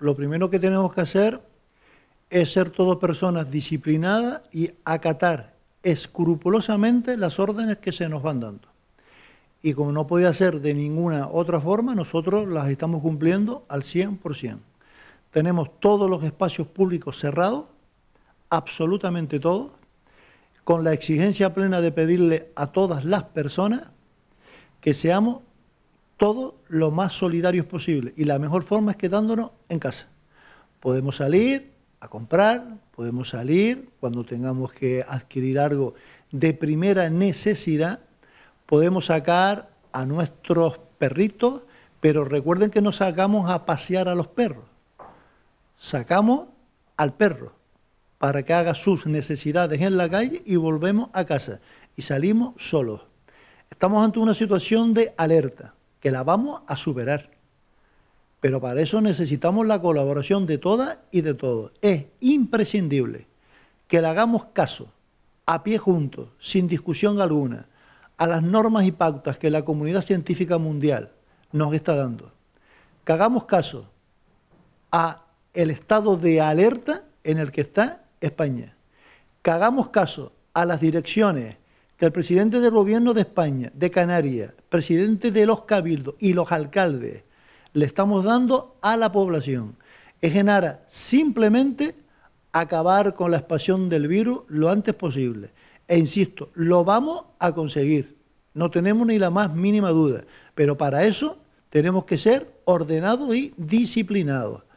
lo primero que tenemos que hacer es ser todas personas disciplinadas y acatar escrupulosamente las órdenes que se nos van dando. Y como no puede ser de ninguna otra forma, nosotros las estamos cumpliendo al 100%. Tenemos todos los espacios públicos cerrados, absolutamente todos, con la exigencia plena de pedirle a todas las personas que seamos todo lo más solidarios posible. Y la mejor forma es quedándonos en casa. Podemos salir a comprar, podemos salir cuando tengamos que adquirir algo de primera necesidad, podemos sacar a nuestros perritos, pero recuerden que no sacamos a pasear a los perros, sacamos al perro para que haga sus necesidades en la calle y volvemos a casa y salimos solos. Estamos ante una situación de alerta que la vamos a superar. Pero para eso necesitamos la colaboración de todas y de todos. Es imprescindible que le hagamos caso, a pie juntos, sin discusión alguna, a las normas y pautas que la comunidad científica mundial nos está dando. Que hagamos caso a el estado de alerta en el que está España. Que hagamos caso a las direcciones que el presidente del gobierno de España, de Canarias, presidente de los cabildos y los alcaldes le estamos dando a la población. Es en simplemente acabar con la expansión del virus lo antes posible. E insisto, lo vamos a conseguir. No tenemos ni la más mínima duda. Pero para eso tenemos que ser ordenados y disciplinados.